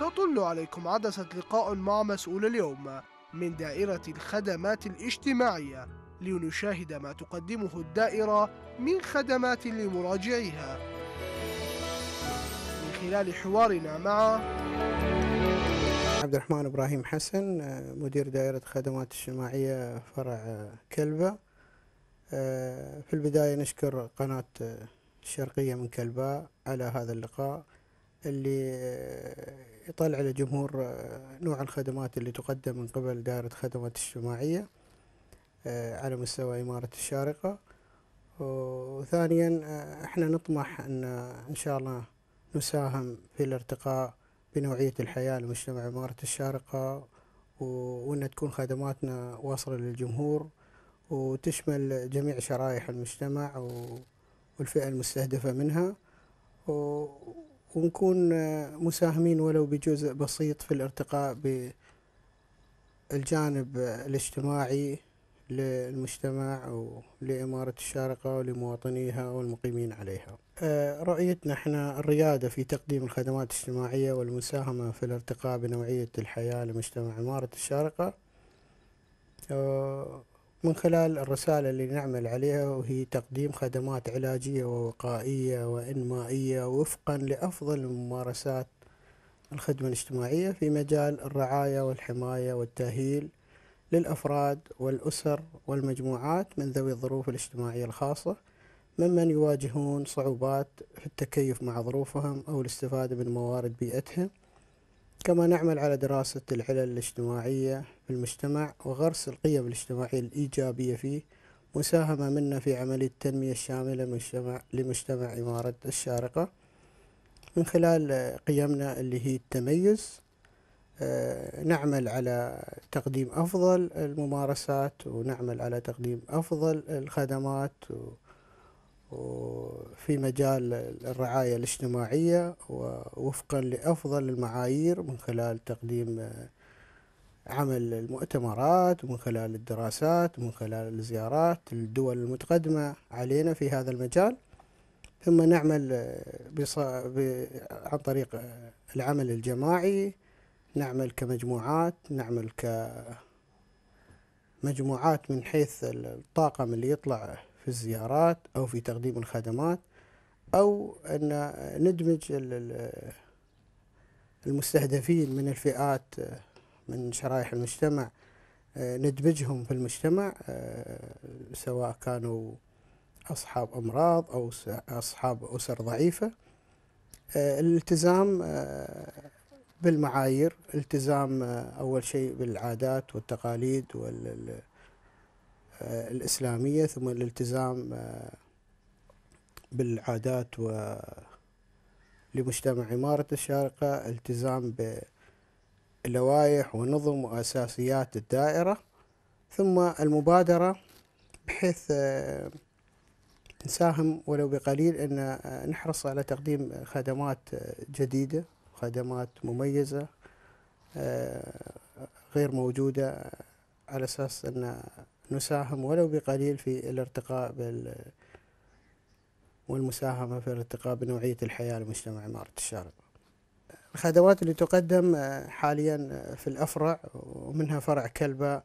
تطل عليكم عدسة لقاء مع مسؤول اليوم من دائرة الخدمات الاجتماعية لنشاهد ما تقدمه الدائرة من خدمات لمراجعيها من خلال حوارنا مع عبد الرحمن ابراهيم حسن مدير دائرة خدمات اجتماعية فرع كلبة في البداية نشكر قناة الشرقية من كلباء على هذا اللقاء اللي يطلع للجمهور آه، نوع الخدمات اللي تقدم من قبل دائرة خدمات اجتماعية آه، على مستوى إمارة الشارقة وثانيا آه، احنا نطمح ان ان شاء الله نساهم في الارتقاء بنوعية الحياة لمجتمع إمارة الشارقة وأن تكون خدماتنا واصلة للجمهور وتشمل جميع شرائح المجتمع والفئة المستهدفة منها ونكون مساهمين ولو بجزء بسيط في الارتقاء بالجانب الاجتماعي للمجتمع ولإمارة الشارقة ولمواطنيها والمقيمين عليها آه، رؤيتنا احنا الريادة في تقديم الخدمات الاجتماعية والمساهمة في الارتقاء بنوعية الحياة لمجتمع إمارة الشارقة آه، من خلال الرسالة اللي نعمل عليها وهي تقديم خدمات علاجية ووقائية وإنمائية وفقا لأفضل ممارسات الخدمة الاجتماعية في مجال الرعاية والحماية والتأهيل للأفراد والأسر والمجموعات من ذوي الظروف الاجتماعية الخاصة ممن يواجهون صعوبات في التكيف مع ظروفهم أو الاستفادة من موارد بيئتهم كما نعمل على دراسة العلل الاجتماعية في المجتمع وغرس القيم الاجتماعية الإيجابية فيه مساهمة منا في عملية التنمية الشاملة لمجتمع, لمجتمع إمارة الشارقة من خلال قيمنا اللي هي التميز آه، نعمل على تقديم أفضل الممارسات ونعمل على تقديم أفضل الخدمات و في مجال الرعاية الاجتماعية ووفقا لأفضل المعايير من خلال تقديم آه، عمل المؤتمرات ومن خلال الدراسات ومن خلال الزيارات الدول المتقدمة علينا في هذا المجال ثم نعمل آه، بص... ب... عن طريق آه، العمل الجماعي نعمل كمجموعات نعمل كمجموعات من حيث الطاقم اللي يطلع في الزيارات أو في تقديم الخدمات أو أن ندمج المستهدفين من الفئات من شرائح المجتمع ندمجهم في المجتمع سواء كانوا أصحاب أمراض أو أصحاب أسر ضعيفة الالتزام بالمعايير التزام أول شيء بالعادات والتقاليد وال آه، الإسلامية ثم الالتزام آه، بالعادات و لمجتمع عمارة الشارقة التزام بلوائح ونظم وأساسيات الدائرة ثم المبادرة بحيث آه، نساهم ولو بقليل أن نحرص على تقديم خدمات جديدة خدمات مميزة غير موجودة على أساس أن نساهم ولو بقليل في الارتقاء بال والمساهمة في الارتقاء بنوعية الحياة لمجتمع عمارة الشارقة. الخدمات اللي تقدم آه، حاليا آه، في الأفرع ومنها فرع كلبة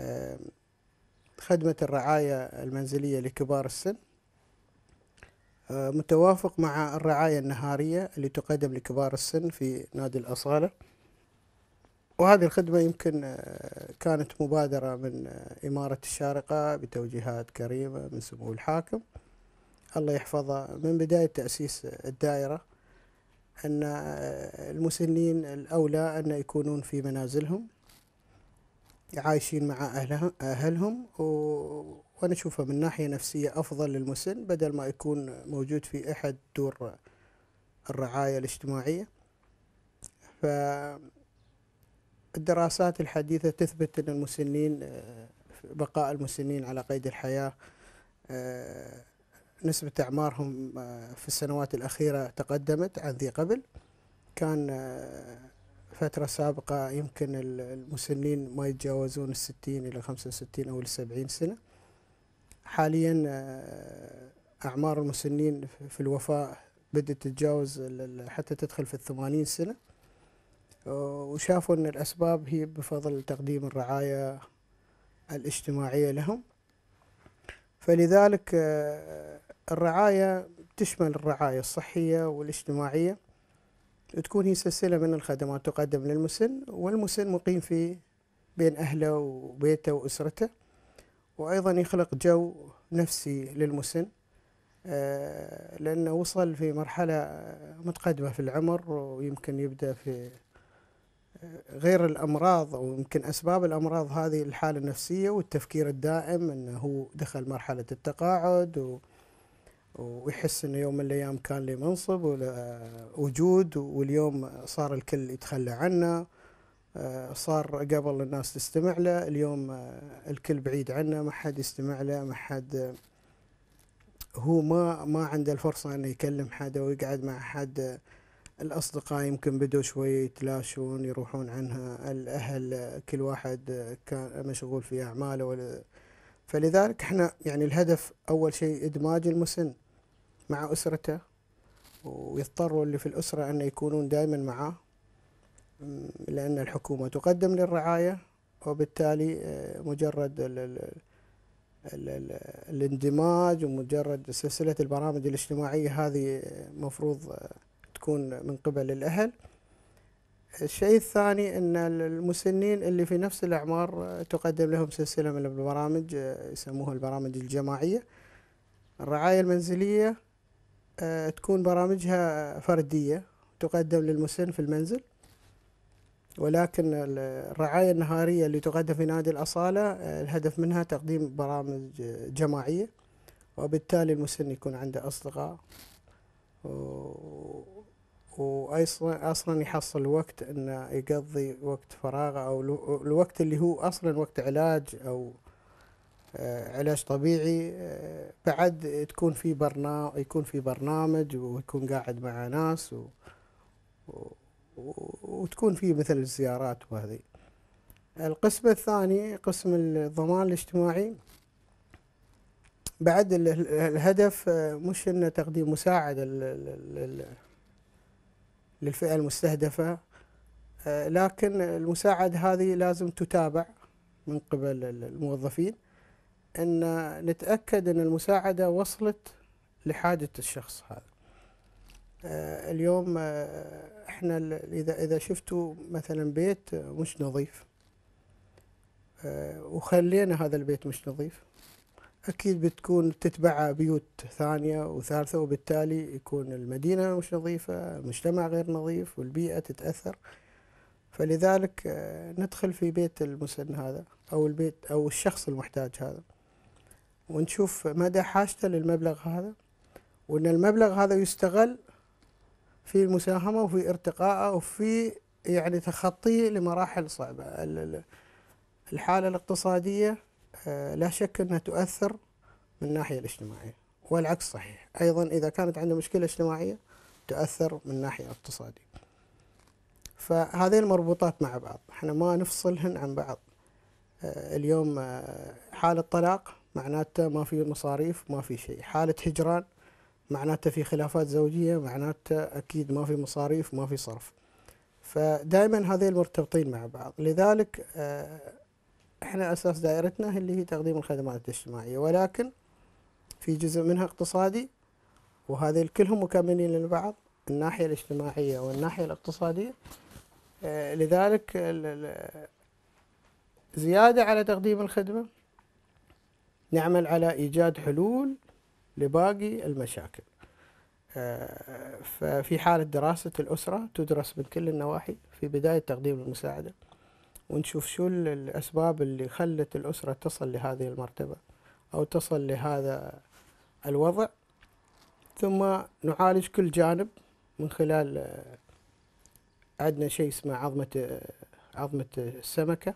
آه، خدمة الرعاية المنزلية لكبار السن متوافق مع الرعاية النهارية اللي تقدم لكبار السن في نادي الأصالة وهذه الخدمة يمكن آه، كانت مبادرة من آه، إمارة الشارقة بتوجيهات كريمة من سمو الحاكم الله يحفظه من بداية تأسيس الدائرة أن آه، المسنين الأولى أن يكونون في منازلهم عايشين مع أهلهم و... وأنا أشوفها من ناحية نفسية أفضل للمسن بدل ما يكون موجود في أحد دور الرعاية الاجتماعية ف الدراسات الحديثة تثبت أن المسنين آه، بقاء المسنين على قيد الحياة آه، نسبة أعمارهم آه، في السنوات الأخيرة تقدمت عن ذي قبل كان فترة سابقة يمكن المسنين ما يتجاوزون الستين إلى خمسة وستين أو السبعين سنة حاليا أعمار المسنين في الوفاة بدأت تتجاوز حتى تدخل في الثمانين سنة وشافوا أن الأسباب هي بفضل تقديم الرعاية الاجتماعية لهم فلذلك آه، الرعاية تشمل الرعاية الصحية والاجتماعية تكون هي سلسلة من الخدمات تقدم للمسن والمسن مقيم في بين أهله وبيته وأسرته وأيضا يخلق جو نفسي للمسن آه، لأنه وصل في مرحلة متقدمة في العمر ويمكن يبدأ في غير الامراض او يمكن اسباب الامراض هذه الحاله النفسيه والتفكير الدائم انه هو دخل مرحله التقاعد و ويحس انه يوم من الايام كان له منصب ولا وجود واليوم صار الكل يتخلى عنه آه، صار قبل الناس تستمع له اليوم آه، الكل بعيد عنه ما حد يستمع له ما حد آه، هو ما ما عنده الفرصه انه يكلم حد او يقعد مع حد الأصدقاء يمكن بدوا شوي يتلاشون يروحون عنها الأهل كل واحد كان مشغول في أعماله فلذلك احنا يعني الهدف أول شيء إدماج المسن مع أسرته ويضطروا اللي في الأسرة أن يكونون دائما معاه لأن الحكومة تقدم للرعاية وبالتالي آه، مجرد الاندماج ومجرد سلسلة البرامج الاجتماعية هذه آه، مفروض آه، تكون من قبل الأهل الشيء الثاني أن المسنين اللي في نفس الأعمار تقدم لهم سلسلة من البرامج يسموها البرامج الجماعية الرعاية المنزلية آه، تكون برامجها فردية تقدم للمسن في المنزل ولكن الرعاية النهارية اللي تقدم في نادي الأصالة آه، الهدف منها تقديم برامج جماعية وبالتالي المسن يكون عنده أصدقاء واصلا اصلا يحصل وقت انه يقضي وقت فراغه او الوقت اللي هو اصلا وقت علاج او آه، علاج طبيعي آه، بعد تكون في برنامج يكون في برنامج ويكون قاعد مع ناس و... و... وتكون في مثل الزيارات وهذه القسم الثاني قسم الضمان الاجتماعي بعد الهدف آه، مش انه تقديم مساعدة للفئة المستهدفة آه، لكن المساعدة هذه لازم تتابع من قبل الموظفين أن نتأكد أن المساعدة وصلت لحاجة الشخص هذا آه، اليوم آه، احنا اذا اذا شفتوا مثلا بيت مش نظيف وخلينا هذا البيت مش نظيف أكيد بتكون بتتبع بيوت ثانية وثالثة وبالتالي يكون المدينة مش نظيفة المجتمع غير نظيف والبيئة تتأثر فلذلك آه، ندخل في بيت المسن هذا أو البيت أو الشخص المحتاج هذا ونشوف مدى حاجته للمبلغ هذا وأن المبلغ هذا يستغل في المساهمة وفي ارتقائه وفي يعني تخطيه لمراحل صعبة الحالة الاقتصادية آه، لا شك أنها تؤثر من الناحية الاجتماعية والعكس صحيح أيضا إذا كانت عنده مشكلة اجتماعية تؤثر من الناحية الاقتصادية فهذه المربوطات مع بعض احنا ما نفصلهن عن بعض آه، اليوم آه، حالة طلاق معناته ما في مصاريف ما في شيء حالة هجران معناته في خلافات زوجية معناته أكيد ما في مصاريف ما في صرف فدائما هذين مرتبطين مع بعض لذلك احنا اساس دائرتنا اللي هي تقديم الخدمات الاجتماعيه ولكن في جزء منها اقتصادي وهذه كلهم مكملين لبعض الناحيه الاجتماعيه والناحيه الاقتصاديه آه، لذلك زياده على تقديم الخدمه نعمل على ايجاد حلول لباقي المشاكل آه، ففي حالة دراسة الأسرة تدرس من كل النواحي في بداية تقديم المساعدة ونشوف شو الأسباب اللي خلت الأسرة تصل لهذه المرتبة أو تصل لهذا الوضع ثم نعالج كل جانب من خلال آه، عندنا شيء اسمه عظمة آه، عظمة السمكة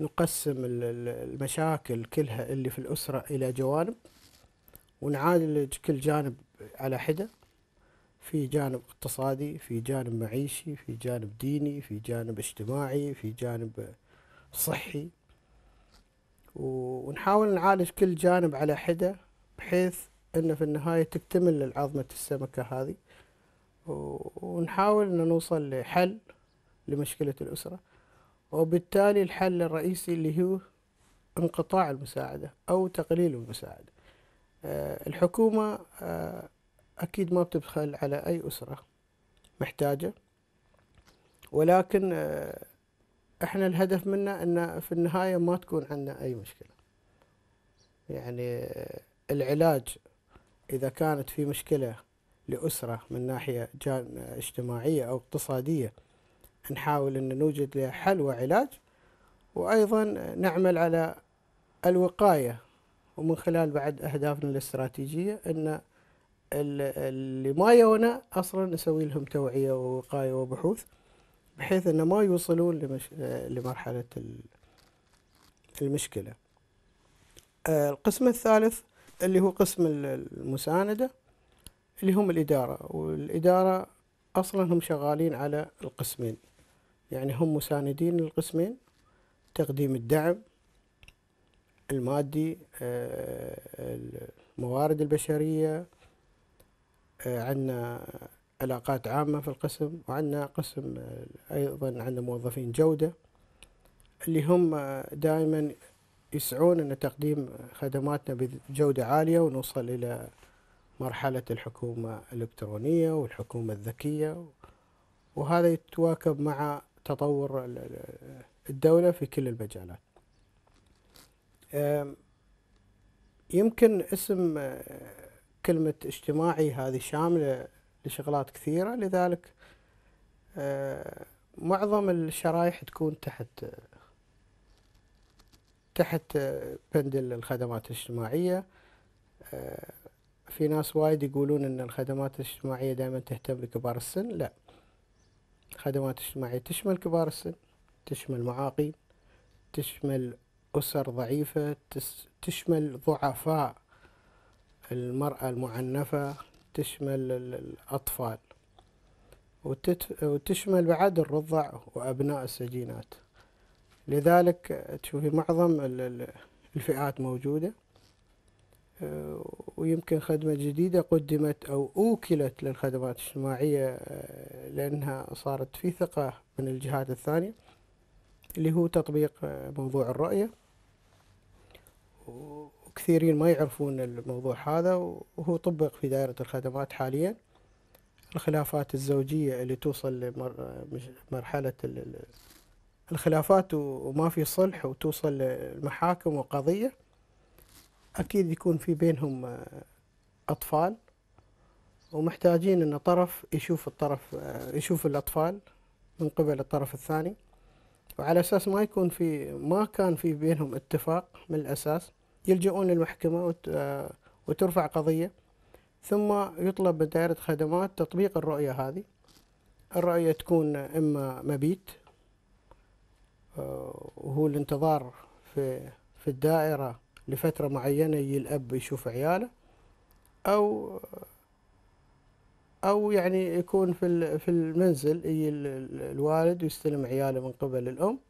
نقسم المشاكل كلها اللي في الأسرة إلى جوانب ونعالج كل جانب على حدة في جانب اقتصادي في جانب معيشي في جانب ديني في جانب اجتماعي في جانب صحي ونحاول نعالج كل جانب على حدة بحيث انه في النهاية تكتمل عظمة السمكة هذه ونحاول ان نوصل لحل لمشكلة الأسرة وبالتالي الحل الرئيسي اللي هو انقطاع المساعدة أو تقليل المساعدة آه، الحكومة آه، أكيد ما بتبخل على أي أسرة محتاجة ولكن آه، احنا الهدف منا ان في النهايه ما تكون عندنا اي مشكله يعني آه، العلاج اذا كانت في مشكله لاسره من ناحيه آه، اجتماعيه او اقتصاديه نحاول ان نوجد لها حل وعلاج وايضا نعمل على الوقايه ومن خلال بعد اهدافنا الاستراتيجيه ان اللي ما يونا اصلا نسوي لهم توعيه ووقايه وبحوث بحيث انه ما يوصلون لمش... لمرحله المشكله القسم الثالث اللي هو قسم المساندة اللي هم الإدارة والإدارة أصلا هم شغالين على القسمين يعني هم مساندين للقسمين تقديم الدعم المادي آه، الموارد البشرية آه، عندنا علاقات عامة في القسم وعندنا قسم آه، أيضا عندنا موظفين جودة اللي هم آه، دائما يسعون أن تقديم خدماتنا بجودة عالية ونوصل إلى مرحلة الحكومة الإلكترونية والحكومة الذكية وهذا يتواكب مع تطور الدولة في كل المجالات يمكن اسم كلمة اجتماعي هذه شاملة لشغلات كثيرة لذلك آه، معظم الشرايح تكون تحت تحت آه، بندل الخدمات الاجتماعية آه، في ناس وايد يقولون ان الخدمات الاجتماعية دائما تهتم بكبار السن لا الخدمات الاجتماعية تشمل كبار السن تشمل معاقين تشمل أسر ضعيفة تشمل ضعفاء المرأة المعنفة تشمل الأطفال وتشمل بعد الرضع وأبناء السجينات لذلك تشوفي معظم الفئات موجودة آه، ويمكن خدمة جديدة قدمت أو أوكلت للخدمات الاجتماعية آه، لأنها صارت في ثقة من الجهات الثانية اللي هو تطبيق آه، موضوع الرؤية كثيرين ما يعرفون الموضوع هذا وهو طبق في دائرة الخدمات حاليا الخلافات الزوجية اللي توصل لمرحلة الخلافات وما في صلح وتوصل المحاكم وقضية أكيد يكون في بينهم آه، أطفال ومحتاجين أن طرف يشوف الطرف آه، يشوف الأطفال من قبل الطرف الثاني وعلى أساس ما يكون في ما كان في بينهم اتفاق من الأساس يلجؤون للمحكمة آه، وترفع قضية ثم يطلب من دائرة خدمات تطبيق الرؤية هذه الرؤية تكون إما مبيت آه، وهو الانتظار في في الدائرة لفترة معينة يجي الأب يشوف عياله أو أو يعني يكون في في المنزل يجي الوالد ويستلم عياله من قبل الأم